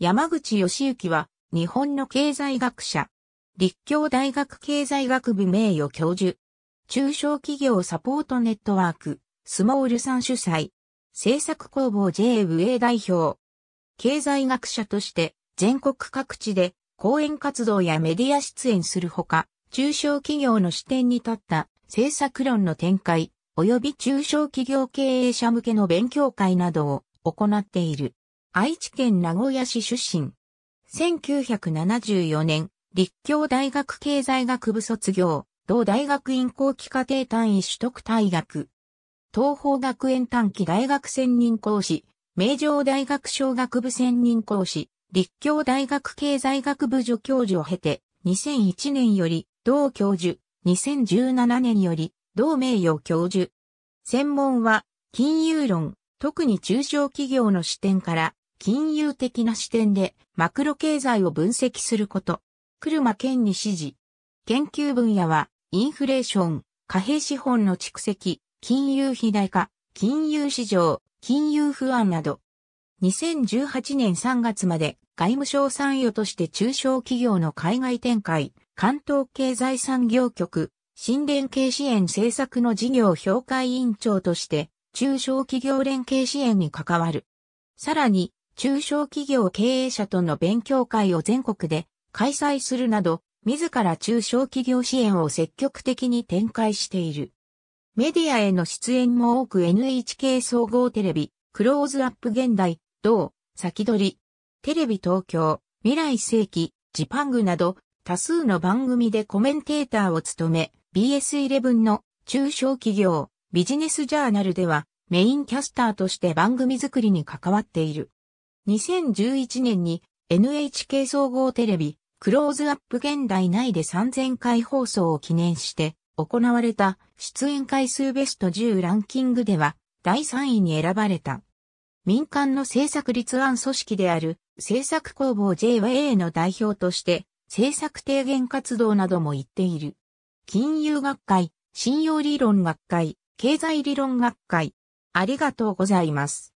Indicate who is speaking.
Speaker 1: 山口義行は、日本の経済学者。立教大学経済学部名誉教授。中小企業サポートネットワーク、スモールさん主催。制作工房 JWA 代表。経済学者として、全国各地で、講演活動やメディア出演するほか、中小企業の視点に立った政策論の展開、及び中小企業経営者向けの勉強会などを行っている。愛知県名古屋市出身。1974年、立教大学経済学部卒業、同大学院後期課程単位取得退学。東方学園短期大学専任講師、名城大学小学部専任講師、立教大学経済学部助教授を経て、2001年より同教授、2017年より同名誉教授。専門は金融論、特に中小企業の視点から金融的な視点でマクロ経済を分析すること。車県に指示。研究分野は、インフレーション、貨幣資本の蓄積、金融肥大化、金融市場、金融不安など。2018年3月まで外務省参与として中小企業の海外展開、関東経済産業局、新連携支援政策の事業評価委員長として、中小企業連携支援に関わる。さらに、中小企業経営者との勉強会を全国で開催するなど、自ら中小企業支援を積極的に展開している。メディアへの出演も多く NHK 総合テレビ、クローズアップ現代、同、先取り、テレビ東京、未来世紀、ジパングなど、多数の番組でコメンテーターを務め、BS11 の中小企業、ビジネスジャーナルではメインキャスターとして番組作りに関わっている。2011年に NHK 総合テレビクローズアップ現代内で3000回放送を記念して行われた出演回数ベスト10ランキングでは第3位に選ばれた。民間の制作立案組織である制作工房 JYA の代表として制作提言活動なども言っている。金融学会、信用理論学会、経済理論学会。ありがとうございます。